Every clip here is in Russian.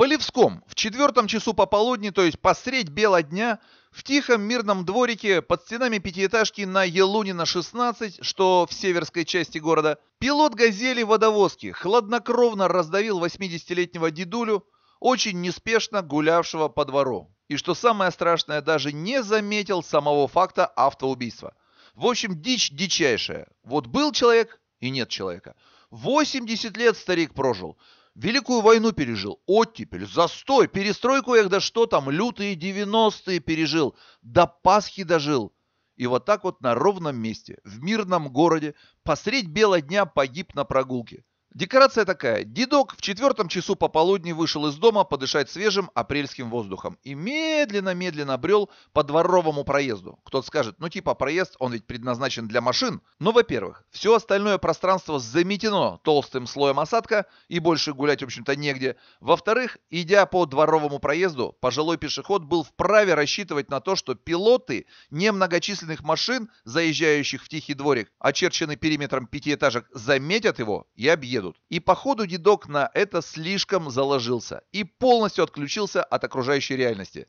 Полевском в четвертом часу пополудни, то есть посредь бела дня, в тихом мирном дворике под стенами пятиэтажки на Елунина 16, что в северской части города, пилот «Газели» водовозки хладнокровно раздавил 80-летнего дедулю, очень неспешно гулявшего по двору. И что самое страшное, даже не заметил самого факта автоубийства. В общем, дичь дичайшая. Вот был человек и нет человека. 80 лет старик прожил. Великую войну пережил, оттепель, застой, перестройку, эх, да что там, лютые девяностые пережил, до Пасхи дожил. И вот так вот на ровном месте, в мирном городе, посредь бела дня погиб на прогулке. Декорация такая. Дедок в четвертом часу пополудни вышел из дома подышать свежим апрельским воздухом и медленно-медленно брел по дворовому проезду. Кто-то скажет, ну типа проезд, он ведь предназначен для машин. Но, ну, во-первых, все остальное пространство заметено толстым слоем осадка и больше гулять, в общем-то, негде. Во-вторых, идя по дворовому проезду, пожилой пешеход был вправе рассчитывать на то, что пилоты немногочисленных машин, заезжающих в тихий дворик, очерченный периметром пятиэтажек, заметят его и объедут едут. И походу дедок на это слишком заложился и полностью отключился от окружающей реальности.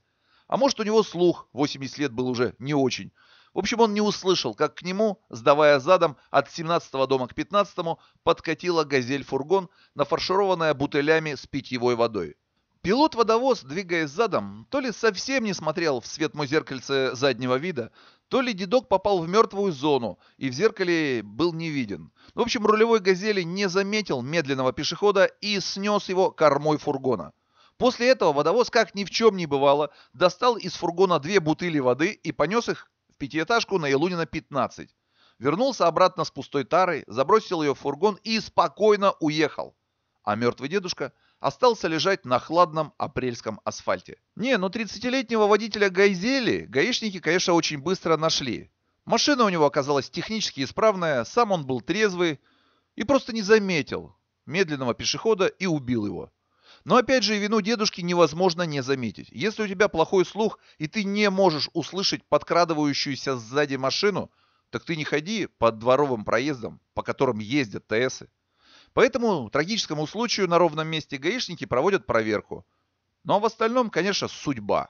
А может у него слух 80 лет был уже не очень. В общем, он не услышал, как к нему, сдавая задом от 17 дома к 15 подкатила газель-фургон, нафаршированная бутылями с питьевой водой. Пилот-водовоз, двигаясь задом, то ли совсем не смотрел в светму зеркальце заднего вида, то ли дедок попал в мертвую зону и в зеркале был не виден. Ну, в общем, рулевой «Газели» не заметил медленного пешехода и снес его кормой фургона. После этого водовоз, как ни в чем не бывало, достал из фургона две бутыли воды и понес их в пятиэтажку на Елунина 15. Вернулся обратно с пустой тарой, забросил ее в фургон и спокойно уехал. А мертвый дедушка остался лежать на хладном апрельском асфальте. Не, ну 30-летнего водителя «Гайзели» гаишники, конечно, очень быстро нашли. Машина у него оказалась технически исправная, сам он был трезвый и просто не заметил медленного пешехода и убил его. Но опять же, вину дедушки невозможно не заметить. Если у тебя плохой слух, и ты не можешь услышать подкрадывающуюся сзади машину, так ты не ходи под дворовым проездом, по которым ездят ТСы. Поэтому трагическому случаю на ровном месте гаишники проводят проверку. Но в остальном, конечно, судьба.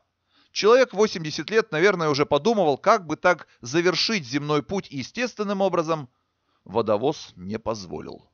Человек 80 лет, наверное, уже подумывал, как бы так завершить земной путь естественным образом. Водовоз не позволил.